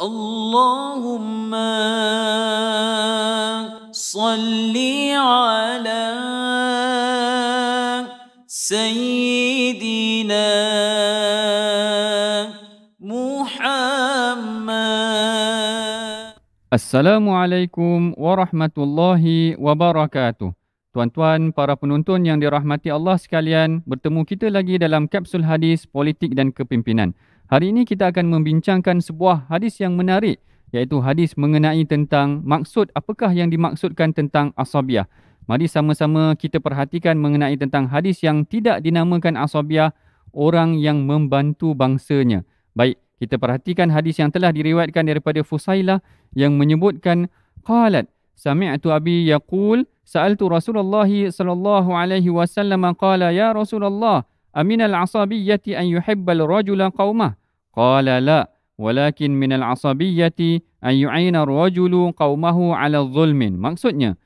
اللهم صل على سيدنا محمد السلام عليكم ورحمه الله وبركاته Tuan-tuan, para penonton yang dirahmati Allah sekalian, bertemu kita lagi dalam kapsul hadis politik dan kepimpinan. Hari ini kita akan membincangkan sebuah hadis yang menarik, iaitu hadis mengenai tentang maksud apakah yang dimaksudkan tentang asabiah. Mari sama-sama kita perhatikan mengenai tentang hadis yang tidak dinamakan asabiah, orang yang membantu bangsanya. Baik, kita perhatikan hadis yang telah diriwayatkan daripada Fusailah yang menyebutkan qalat sami'tu abi yaqul سألت رسول الله صلى Ya عليه وسلم قال يا رسول الله أمن العصبية أن يحب الرجل قومه؟ قال لا ولكن من العصبية أن يعين الرجل قومه على الظلم maksudnya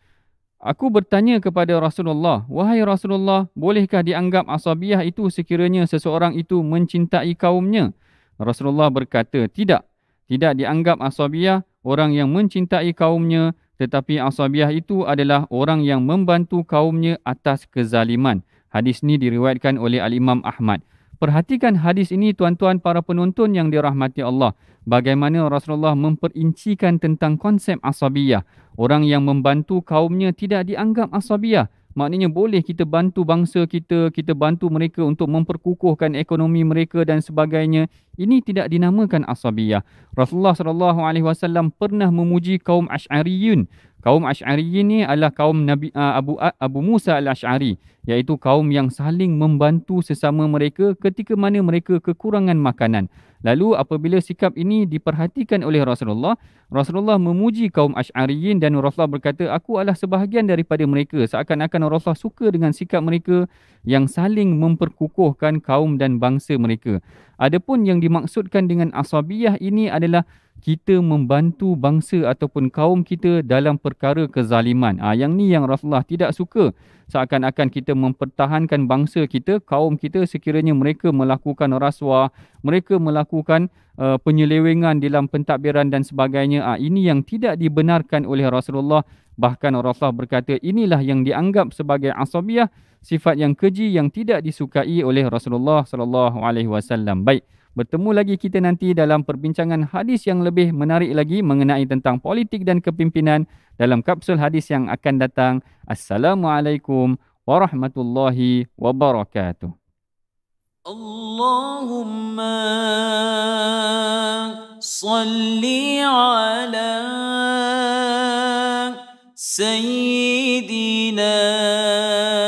Aku bertanya kepada Rasulullah, Wahai Rasulullah, bolehkah dianggap asabiah itu sekiranya seseorang itu mencintai kaumnya? Rasulullah berkata, tidak. Tidak dianggap asabiah orang yang mencintai kaumnya tetapi asabiyah itu adalah orang yang membantu kaumnya atas kezaliman. Hadis ini diriwayatkan oleh Al-Imam Ahmad. Perhatikan hadis ini tuan-tuan para penonton yang dirahmati Allah. Bagaimana Rasulullah memperincikan tentang konsep asabiyah. Orang yang membantu kaumnya tidak dianggap asabiyah. Maknanya boleh kita bantu bangsa kita, kita bantu mereka untuk memperkukuhkan ekonomi mereka dan sebagainya. Ini tidak dinamakan asabiyah. Rasulullah sallallahu alaihi wasallam pernah memuji kaum Asy'ariyun. Kaum Asy'ariyin ini adalah kaum Nabi ah, Abu ah, Abu Musa Al-Asy'ari, iaitu kaum yang saling membantu sesama mereka ketika mana mereka kekurangan makanan. Lalu apabila sikap ini diperhatikan oleh Rasulullah, Rasulullah memuji kaum Asy'ariyin dan Rasulullah berkata, "Aku adalah sebahagian daripada mereka." Seakan-akan Rasulullah suka dengan sikap mereka yang saling memperkukuhkan kaum dan bangsa mereka. Adapun yang dimaksudkan dengan asabiyah ini adalah kita membantu bangsa ataupun kaum kita dalam perkara kezaliman. Ah ha, yang ni yang Rasulullah tidak suka. Seakan-akan kita mempertahankan bangsa kita, kaum kita sekiranya mereka melakukan rasuah, mereka melakukan uh, penyelewengan dalam pentadbiran dan sebagainya. Ah ha, ini yang tidak dibenarkan oleh Rasulullah. Bahkan Rasulullah berkata inilah yang dianggap sebagai asabiah, sifat yang keji yang tidak disukai oleh Rasulullah sallallahu alaihi wasallam. Baik. Bertemu lagi kita nanti dalam perbincangan hadis yang lebih menarik lagi mengenai tentang politik dan kepimpinan dalam kapsul hadis yang akan datang. Assalamualaikum warahmatullahi wabarakatuh. اللهم صل على سيدنا